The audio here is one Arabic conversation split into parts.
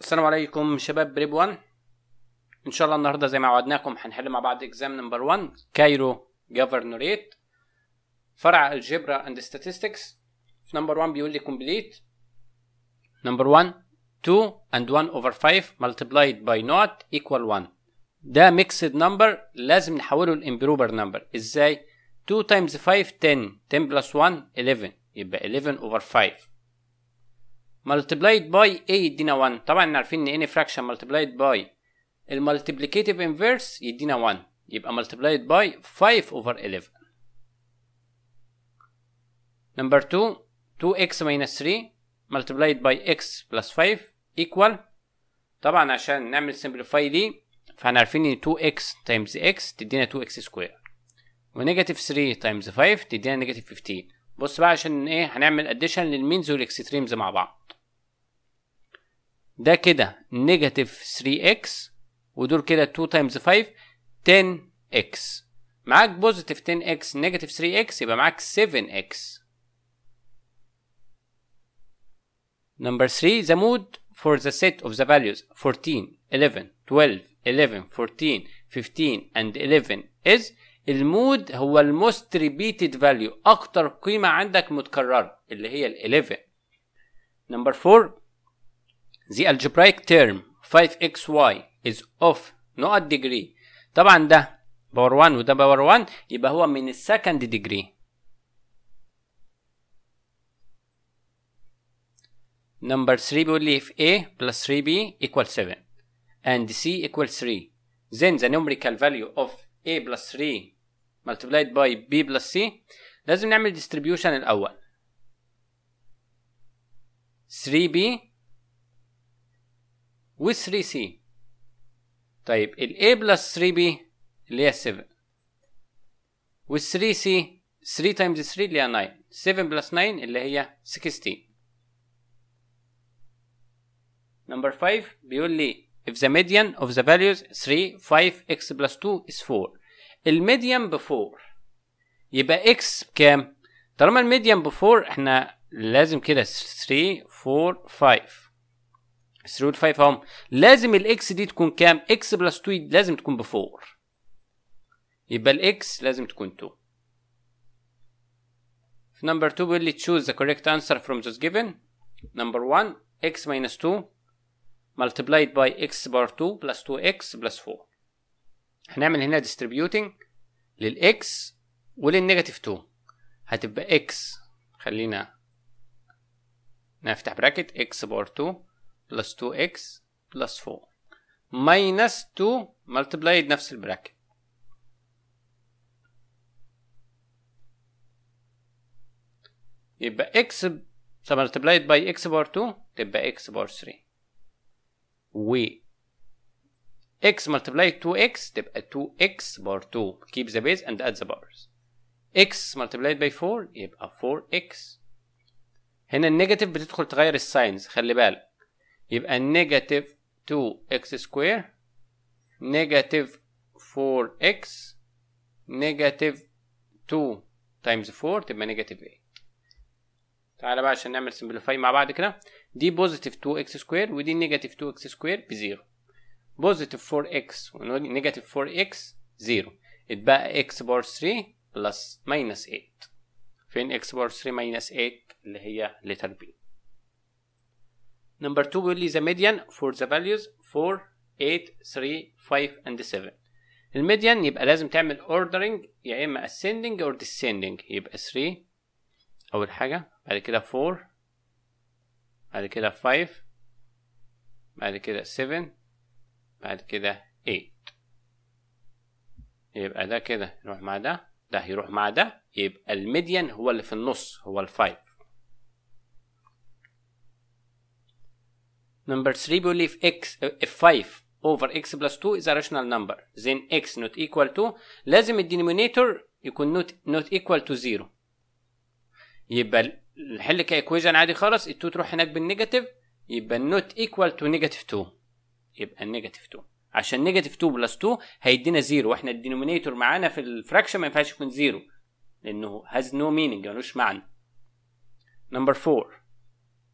السلام عليكم شباب بريب 1 ان شاء الله النهارده زي ما وعدناكم هنحل مع بعض اكزام نمبر 1 كايرو جوفرنوريت فرع الجبرا اند ستاتستكس في نمبر 1 بيقول لي كومبليت نمبر 1 2 اند 1 اوفر 5 ملتبلايد باي نوت ايكوال 1 ده ميكسد نمبر لازم نحوله لامبروبر نمبر ازاي 2 تايمز 5 10 10 بلس 1 11 يبقى 11 اوفر 5 multiplied by A يدينا 1 طبعا عارفين ان any fraction multiplied by المالتيبليكيتيف inverse يدينا 1 يبقى multiplied by 5 over 11 number 2 2x minus 3 multiplied by x plus 5 equal طبعا عشان نعمل simplify دي فاحنا عارفين ان 2x times x تدينا 2x square ونيجاتيف 3 times 5 تدينا نيجاتيف 15 بص بقى عشان ايه هنعمل اديشن للمينز والاكستريمز مع بعض ده كده نيجاتيف 3x ودول كده 2 تايمز 5 10x معاك بوزيتيف 10x نيجاتيف 3x يبقى معاك 7x نمبر 3 the مود for the set of the values 14 11 12 11 14 15 and 11 is المود هو الموست ريبيتد فاليو اكتر قيمه عندك متكرره اللي هي ال 11 نمبر 4 the algebraic term 5xy is of not degree طبعا ده باور 1 وده باور 1 يبقى هو من السكند ديجري نمبر 3 بيقول لي if a plus 3b equals 7 and c equals 3 then the numerical value of A بلس 3 multiplied by B بلس C لازم نعمل distribution الأول 3B و 3C طيب ال A بلس 3B اللي هي 7 وال 3C 3 times 3 اللي هي 9 7 بلس 9 اللي هي 16 نمبر 5 بيقول لي if the median of the values 3 5 x plus 2 is 4 الميديان ب 4 يبقى x بكام طالما الميديان ب 4 احنا لازم كده 3 4 5 3 5 هم لازم الاكس دي تكون كام x plus 2 لازم تكون ب 4 يبقى الاكس لازم تكون 2 number 2 will لي choose the correct answer from this given number 1 x minus 2 multiplied by x bar 2 plus 2x plus 4 هنعمل هنا distributing للx وللنيجاتيف 2 هتبقى x خلينا نفتح براكت x bar 2 plus 2x plus 4 minus 2 multiplied نفس البراكت يبقى x multiplied by x بار 2 تبقى x بار 3 و x multiplied 2x تبقى 2x بار 2 keep the base and add the bars x multiplied by 4 يبقى 4x هنا النيجاتيف بتدخل تغير الساينز خلي بالك يبقى النيجاتيف 2x سكوير نيجاتيف 4x نيجاتيف 2 تايمز 4 تبقى نيجاتيف 8 تعالى بقى عشان نعمل سمبليفاي مع بعض كده دي بوزيتيف 2 اكس سكوير ودي نيجاتيف 2 اكس سكوير بزيرو بوزيتيف 4 اكس ونيجاتيف 4 اكس زيرو اتبقى اكس بار 3 بلس ماينس 8 فين اكس بار 3 ماينس 8 اللي هي لتر بي نمبر 2 بيقول لي ذا ميديان فور ذا فاليوز 4 8 3 5 اند 7 الميديان يبقى لازم تعمل اوردرنج يا اما ascending اور descending يبقى 3 اول حاجه بعد كده 4 بعد كده 5 بعد كده 7 بعد كده 8 يبقى ده كده يروح مع ده ده يروح مع ده يبقى الميديان هو اللي في النص هو ال 5 نمبر 3 بيقول لي if x if 5 over x plus 2 is a rational number then x not equal to لازم الدينومينيتور يكون not not equal to 0 يبقى الحل كايكويجن عادي خالص ال2 تروح هناك بالنيجاتيف يبقى النوت ايكوال تو نيجاتيف 2 يبقى النيجاتيف 2 عشان نيجاتيف 2 بلس 2 هيدينا زيرو واحنا الدينومينيتور معانا في الفراكشن ما ينفعش يكون زيرو لانه هاز نو مينينج ملوش معنى نمبر 4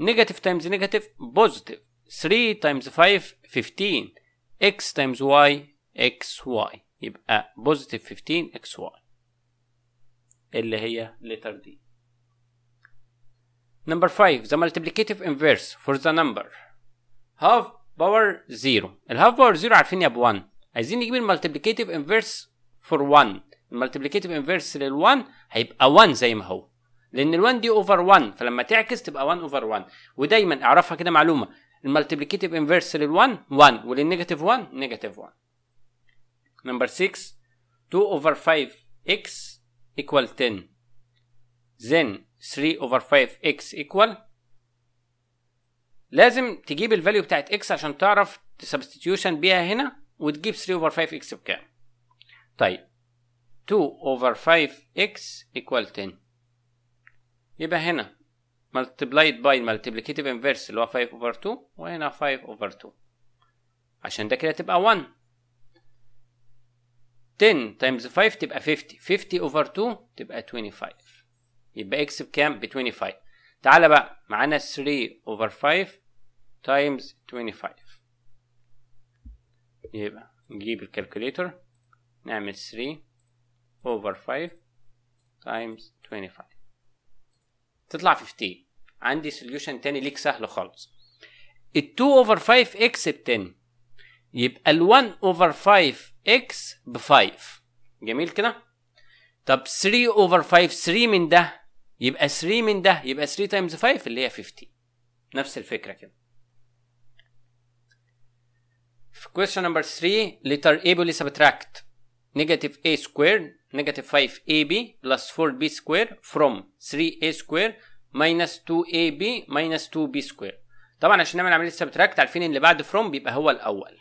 نيجاتيف تايمز نيجاتيف بوزيتيف 3 تايمز 5 15 x تايمز y اكس واي يبقى بوزيتيف 15 اكس واي اللي هي لتر دي Number 5. The multiplicative inverse for the number. Half power 0. Half power 0 عارفين يا 1. عايزين نجيب multiplicative inverse for 1. Multiplicative inverse لل 1 هيبقى 1 زي ما هو. لأن ال 1 دي over 1 فلما تعكس تبقى 1 over 1. ودايما اعرفها كده معلومة. multiplicative inverse لل 1 1 ولل negative 1 negative 1. Number 6. 2 over 5 x equal 10. Then 3 over 5x equal لازم تجيب الفاليو بتاعت x عشان تعرف تسبستيوشن بيها هنا وتجيب 3 over 5x بكام طيب 2 over 5x equal 10 يبقى هنا multiplied by multiplicative inverse اللي هو 5 over 2 وهنا 5 over 2 عشان ده كده تبقى 1 10 times 5 تبقى 50 50 over 2 تبقى 25 يبقى اكس بكام ب 25 تعالى بقى معانا 3 اوفر 5 تايمز 25 يبقى نجيب الكالكوليتر نعمل 3 اوفر 5 تايمز 25 تطلع 15 عندي سوليوشن تاني ليك سهل خالص ال 2 اوفر 5 اكس ب 10 يبقى ال 1 اوفر 5 اكس ب 5 جميل كده طب 3 اوفر 5 3 من ده يبقى 3 من ده يبقى 3 تايمز 5 اللي هي 50 نفس الفكره كده في question number 3 letter A بيقول لي subtract negative A squared negative 5AB plus 4B squared from 3A squared minus 2AB minus 2B squared طبعا عشان نعمل عمليه subtract عارفين اللي بعد from بيبقى هو الاول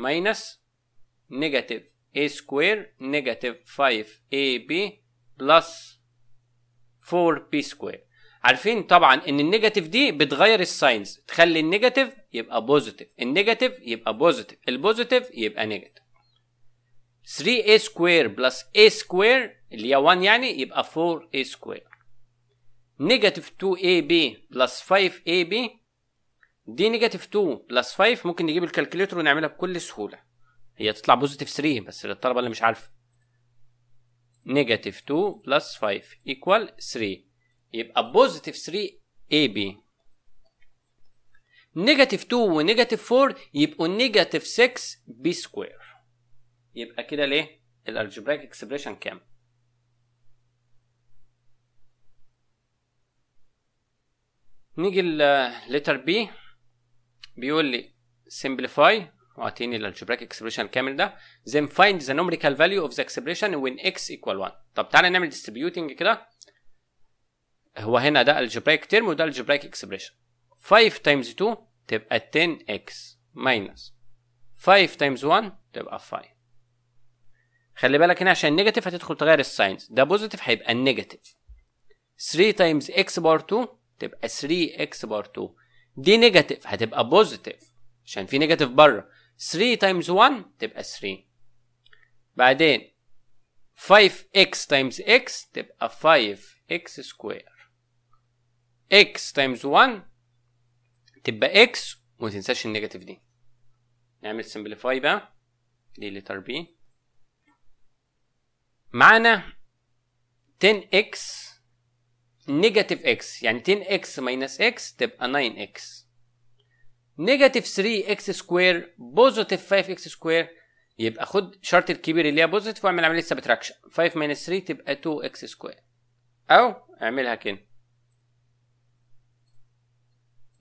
minus negative a square negative 5ab plus 4b square عارفين طبعا ان النيجاتيف دي بتغير الساينز تخلي النيجاتيف يبقى بوزيتيف النيجاتيف يبقى بوزيتيف البوزيتيف يبقى نيجاتيف 3a سكوير بلس a سكوير اللي هي 1 يعني يبقى 4a سكوير نيجاتيف 2ab بلس 5ab دي نيجاتيف 2 بلس 5 ممكن نجيب الكالكوليتر ونعملها بكل سهوله هي تطلع بوزيتيف 3 بس للطلبه اللي مش عارفه نيجاتيف 2 بلس 5 ايكوال 3 يبقى بوزيتيف 3 اي بي نيجاتيف 2 ونيجاتيف 4 يبقوا نيجاتيف 6 بي سكوير يبقى كده ليه الالجبريك اكسبريشن كام نيجي للتر بي بيقول لي سمبليفاي واعطيني الالجبريك اكسبريشن الكامل ده then find the numerical value of the expression when x equal 1 طب تعالى نعمل distributing كده هو هنا ده الجبريك term وده الجبريك اكسبريشن 5 times 2 تبقى 10x minus 5 times 1 تبقى 5 خلي بالك هنا عشان نيجاتيف هتدخل تغير الساينز ده بوزيتيف هيبقى النيجاتيف 3 times x بار 2 تبقى 3x بار 2 دي نيجاتيف هتبقى بوزيتيف عشان في نيجاتيف بره 3 تايمز 1 تبقى 3 بعدين 5x تايمز x تبقى 5x سكوير x تايمز 1 تبقى x وما تنساش النيجاتيف دي نعمل سمبليفاي بقى دي لتر بي معانا 10x نيجاتيف x يعني 10x ماينس x تبقى 9x نيجاتيف 3 اكس سكوير بوزيتيف 5 اكس سكوير يبقى خد شرط الكبير اللي هي بوزيتيف واعمل عمليه سبتراكشن 5 ماينس 3 تبقى 2 اكس سكوير او اعملها كده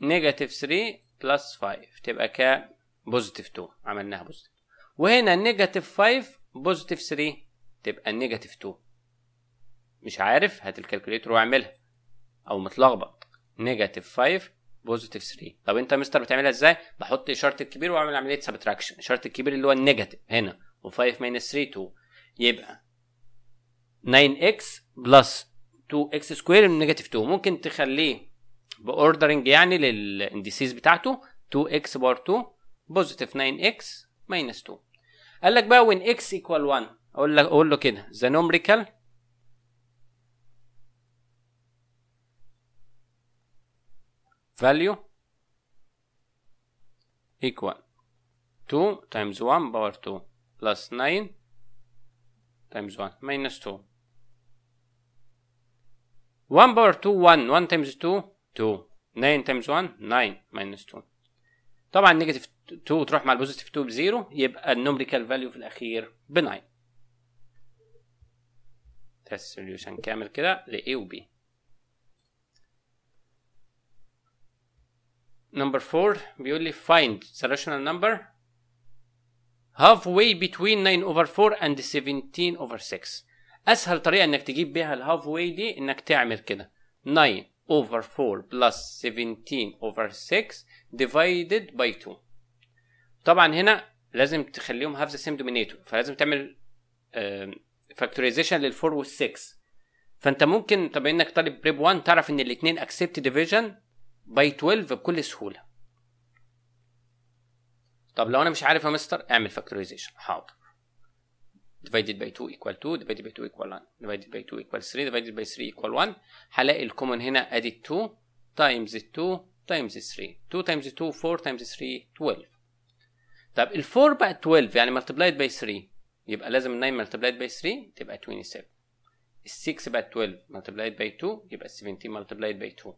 نيجاتيف 3 بلس 5 تبقى ك بوزيتيف 2 عملناها بوزيتيف وهنا نيجاتيف 5 بوزيتيف 3 تبقى نيجاتيف 2 مش عارف هات الكالكوليتر واعملها او متلخبط نيجاتيف 5 بوزيتيف 3 طب انت يا مستر بتعملها ازاي بحط اشاره الكبير واعمل عمليه سبتراكشن اشاره الكبير اللي هو النيجاتيف هنا و5 ماينس 3 2 يبقى 9x بلس 2x سكوير من نيجاتيف 2 ممكن تخليه باوردرنج يعني للانديسيز بتاعته 2x بار 2 بوزيتيف 9x ماينس 2 قال لك بقى وين x equal 1 اقول لك اقول له كده the numerical value equal 2 times 1 power 2 plus 9 times 1 minus 2 1 power 2 1 1 times 2 2 9 times 1 9 minus 2 طبعا نيجاتيف 2 تروح مع البوزيتيف 2 بزيرو يبقى النومريكال فاليو في الاخير ب 9 تيست سوليوشن كامل كده ل A و B نمبر 4 بيقول لي find the rational number halfway between 9 over 4 and 17 over 6 اسهل طريقه انك تجيب بيها الهاف واي دي انك تعمل كده 9 over 4 plus 17 over 6 divided by 2 طبعا هنا لازم تخليهم have the same denominator فلازم تعمل فاكتورايزيشن لل4 وال6 فانت ممكن طب انك طالب بريب 1 تعرف ان الاثنين accept division باي 12 بكل سهوله طب لو انا مش عارف يا مستر اعمل فاكتورايزيشن حاضر divided by 2 equal 2 divided by 2 equal 1 divided by 2 equal 3 divided by 3 equal 1 هلاقي الكومن هنا ادي 2 times 2 times 3 2 times 2 4 times 3 12 طب ال 4 بقى 12 يعني multiplied by 3 يبقى لازم 9 multiplied by 3 تبقى 27 ال 6 بقى 12 multiplied by 2 يبقى 17 multiplied by 2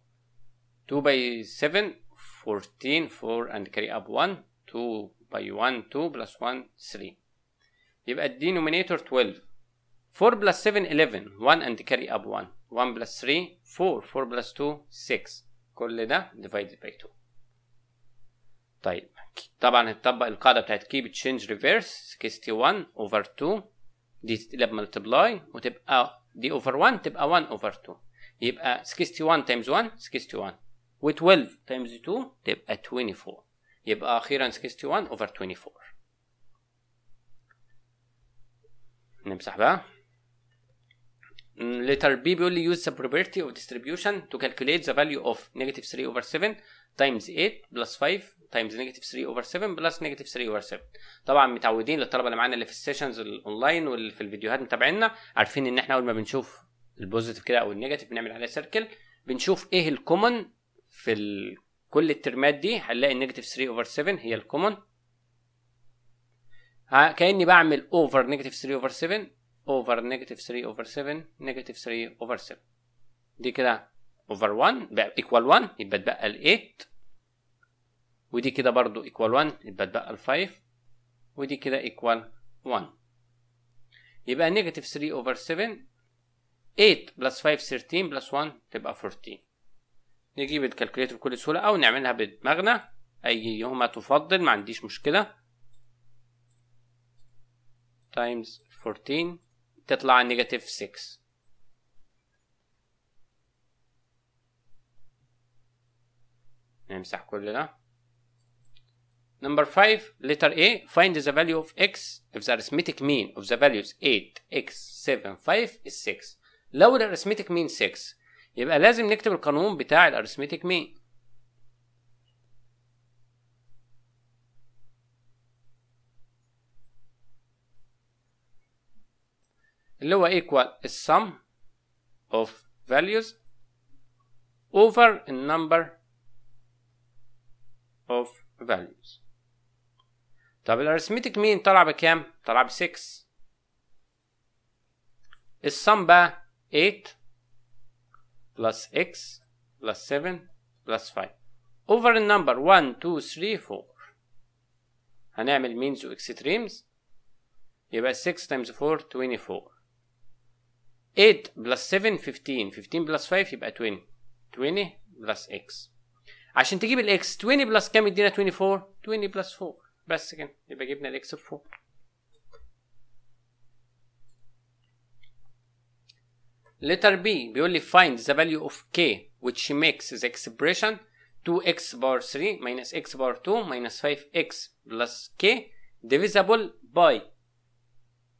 2 by 7 14 4 and carry up 1 2 by 1 2 plus 1 3 يبقى الدينومينيتور 12 4 plus 7 11 1 and carry up 1 1 plus 3 4 4 plus 2 6 كل ده divided by 2 طيب طبعا هتطبق القاعده بتاعت keep change reverse 61 over 2 دي تتقلب ملتبلاي وتبقى دي over 1 تبقى 1 over 2 يبقى 61 times 1 61 و12 تايمز 2 تبقى 24 يبقى أخيرا 61 أوفر 24 نمسح بقى letter B بيقول لي use the property of distribution to calculate the value of negative 3 over 7 times 8 plus 5 times negative 3 over 7 plus negative 3 over 7 طبعا متعودين للطلبه اللي معانا اللي في السيشنز الاونلاين واللي في الفيديوهات متابعينا عارفين ان احنا اول ما بنشوف البوزيتيف كده او النيجاتيف بنعمل عليه سيركل بنشوف ايه الكومن في ال... كل الترمات دي هنلاقي نيجاتيف 3 اوفر 7 هي الكومن كاني بعمل اوفر نيجاتيف 3 اوفر 7 اوفر نيجاتيف 3 اوفر 7 نيجاتيف 3 اوفر 7 دي كده اوفر 1 بقى ايكوال 1 يبقى اتبقى ال 8 ودي كده برضو ايكوال 1 يبقى اتبقى ال 5 ودي كده ايكوال 1 يبقى نيجاتيف 3 اوفر 7 8 بلس 5 13 بلس 1 تبقى 14 نجيب الكالكوليتر بكل سهولة أو نعملها بدماغنا أيهما تفضل ما عنديش مشكلة تايمز 14 تطلع نيجاتيف 6 نمسح كل ده نمبر 5 letter A find the value of x if the arithmetic mean of the values 8 x 7 5 is 6 لو الارثمتك mean 6 يبقى لازم نكتب القانون بتاع الارثمتيك مين اللي هو equal السم of values over النمبر of values طب الارثمتيك مين طلع بكام؟ طلع ب 6 السم بقى 8 plus x plus 7 plus 5 over النمبر 1 2 3 4 هنعمل means و extremes يبقى 6 times 4 24 8 plus 7 15 15 plus 5 يبقى 20 20 plus x عشان تجيب x 20 plus كام يدينا 24 20 plus 4 بس كده يبقى جبنا الاكس ب 4 letter B بيقول لي find the value of k which makes the expression 2x power 3 minus x power 2 minus 5x plus k divisible by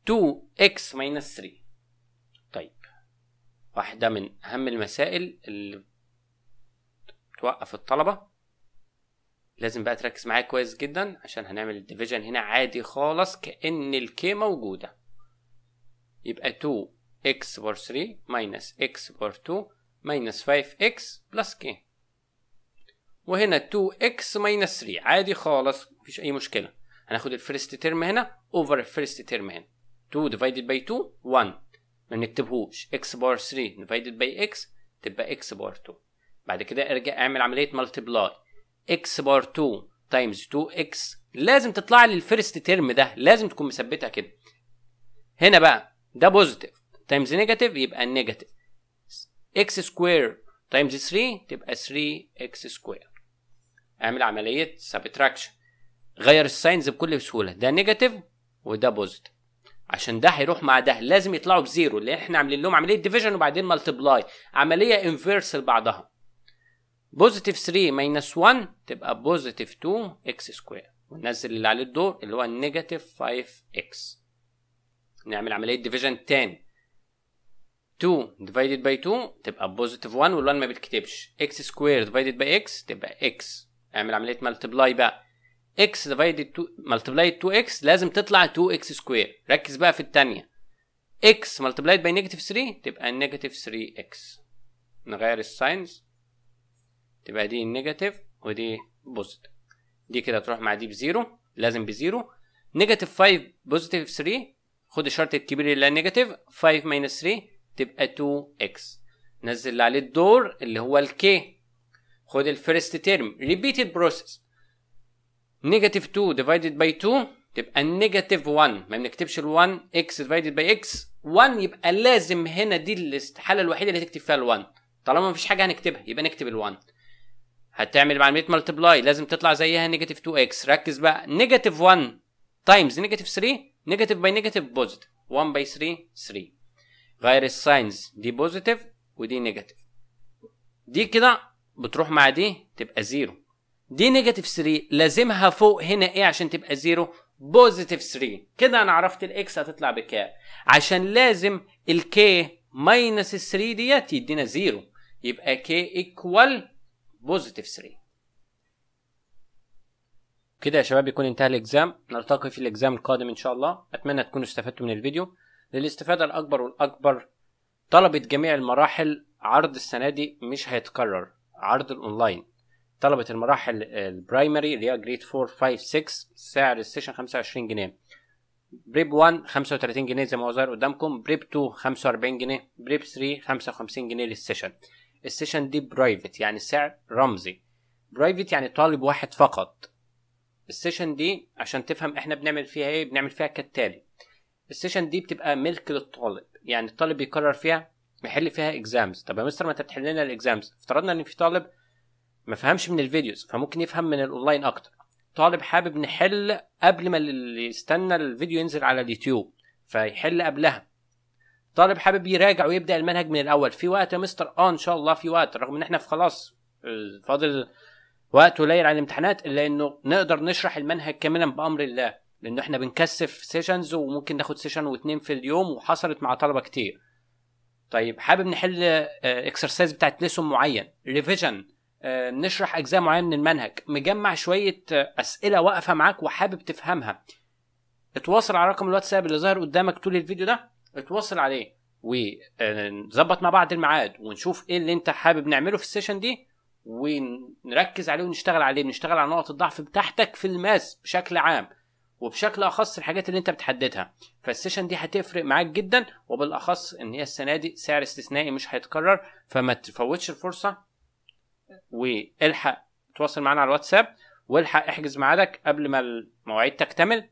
2x minus 3 طيب واحدة من أهم المسائل اللي توقف الطلبة لازم بقى تركز معايا كويس جدا عشان هنعمل الديفيجن هنا عادي خالص كأن الكي موجودة يبقى 2 x over 3 minus x over 2 minus 5x plus k وهنا 2x minus 3 عادي خالص مفيش أي مشكلة هناخد الفيرست ترم هنا over الفيرست ترم هنا 2 divided by 2 1 ما نكتبهوش x بار 3 divided by x تبقى x بار 2 بعد كده ارجع اعمل عملية multiply x بار 2 times 2x لازم تطلع لي الفيرست ترم ده لازم تكون مثبتها كده هنا بقى ده بوزيتيف تايمز نيجاتيف يبقى النيجاتيف اكس سكوير تايمز 3 تبقى 3 اكس سكوير اعمل عملية سبتراكشن غير الساينز بكل سهولة ده نيجاتيف وده بوزيتيف عشان ده هيروح مع ده لازم يطلعوا بزيرو لان احنا عاملين لهم عملية ديفيجن وبعدين مالتبلاي عملية انفيرس لبعضها بوزيتيف 3 ماينس 1 تبقى بوزيتيف 2 اكس سكوير وننزل اللي عليه الدور اللي هو النيجاتيف 5 اكس نعمل عملية ديفيجن تاني 2 divided by 2 تبقى بوزيتيف 1 وال1 ما بتكتبش x square divided by x تبقى x اعمل عمليه ملتبلاي بقى x divided 2 ملتبلاي 2x لازم تطلع 2x سكوير ركز بقى في الثانيه x multiplied by negative 3 تبقى negative 3x نغير الساينز تبقى دي النيجاتيف ودي بوزيتيف دي كده تروح مع دي بزيرو لازم بزيرو نيجاتيف 5 بوزيتيف 3 خد الشرط الكبير اللي هي نيجاتيف 5 ماينس 3 تبقى 2x نزل اللي عليه الدور اللي هو ال k خد الفيرست تيرم ريبيتد بروسيس نيجاتيف 2 ديفايدد باي 2 تبقى نيجاتيف 1 ما بنكتبش ال1 x ديفايدد باي x 1 يبقى لازم هنا دي الاستحاله الوحيده اللي تكتب فيها ال1 طالما مفيش حاجه هنكتبها يبقى نكتب ال1 هتعمل عمليه ملتبلاي لازم تطلع زيها نيجاتيف 2 x ركز بقى نيجاتيف 1 تايمز نيجاتيف 3 نيجاتيف باي نيجاتيف بوزيتيف 1 باي 3 3 غير الساينز دي بوزيتيف ودي نيجاتيف دي كده بتروح مع دي تبقى زيرو دي نيجاتيف 3 لازمها فوق هنا ايه عشان تبقى زيرو بوزيتيف 3 كده انا عرفت الاكس هتطلع بكام عشان لازم الكي ماينس 3 ديت يدينا زيرو يبقى كي ايكوال بوزيتيف 3 كده يا شباب يكون انتهى الاكزام نلتقي في الاكزام القادم ان شاء الله اتمنى تكونوا استفدتوا من الفيديو للاستفادة الأكبر والأكبر طلبت جميع المراحل عرض السنة دي مش هيتكرر عرض الأونلاين طلبة المراحل البرايمري اللي هي جريد 4 5 6 سعر السيشن 25 جنيه بريب 1 35 جنيه زي ما هو ظاهر قدامكم بريب 2 45 جنيه بريب 3 55 جنيه للسيشن السيشن دي برايفت يعني سعر رمزي برايفت يعني طالب واحد فقط السيشن دي عشان تفهم احنا بنعمل فيها ايه بنعمل فيها كالتالي السيشن دي بتبقى ملك للطالب يعني الطالب بيقرر فيها يحل فيها اكزامز طب يا مستر ما انت بتحل لنا الاكزامز افترضنا ان في طالب ما فهمش من الفيديوز فممكن يفهم من الاونلاين اكتر طالب حابب نحل قبل ما يستنى الفيديو ينزل على اليوتيوب فيحل قبلها طالب حابب يراجع ويبدا المنهج من الاول في وقت يا مستر اه ان شاء الله في وقت رغم ان احنا في خلاص فاضل وقت قليل على الامتحانات الا انه نقدر نشرح المنهج كاملا بامر الله لانه احنا بنكثف سيشنز وممكن ناخد سيشن واثنين في اليوم وحصلت مع طلبه كتير طيب حابب نحل اكسرسايز آه، بتاعت ليسون معين ريفيجن آه، نشرح اجزاء معينه من المنهج مجمع شويه آه، اسئله واقفه معاك وحابب تفهمها اتواصل على رقم الواتساب اللي ظاهر قدامك طول الفيديو ده اتواصل عليه ونظبط مع بعض الميعاد ونشوف ايه اللي انت حابب نعمله في السيشن دي ونركز عليه ونشتغل عليه نشتغل على نقط الضعف بتاعتك في الماس بشكل عام وبشكل اخص الحاجات اللي انت بتحددها فالسيشن دي هتفرق معاك جدا وبالاخص ان هي السنه دي سعر استثنائي مش هيتكرر فما تفوتش الفرصه والحق تواصل معانا على الواتساب والحق احجز ميعادك قبل ما المواعيد تكتمل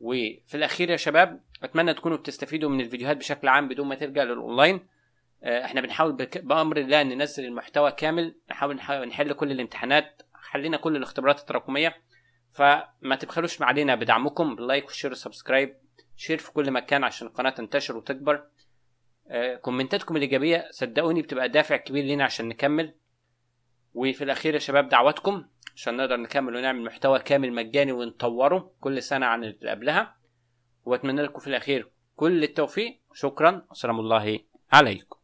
وفي الاخير يا شباب اتمنى تكونوا بتستفيدوا من الفيديوهات بشكل عام بدون ما ترجع للاونلاين آه، احنا بنحاول بامر الله ننزل المحتوى كامل نحاول نحل كل الامتحانات حلينا كل الاختبارات التراكميه فما تبخلوش ما علينا بدعمكم باللايك والشير والسبسكرايب شير في كل مكان عشان القناه تنتشر وتكبر آه، كومنتاتكم الايجابيه صدقوني بتبقى دافع كبير لينا عشان نكمل وفي الاخير يا شباب دعواتكم عشان نقدر نكمل ونعمل محتوى كامل مجاني ونطوره كل سنه عن اللي قبلها واتمنى لكم في الاخير كل التوفيق شكرا وسلام الله عليكم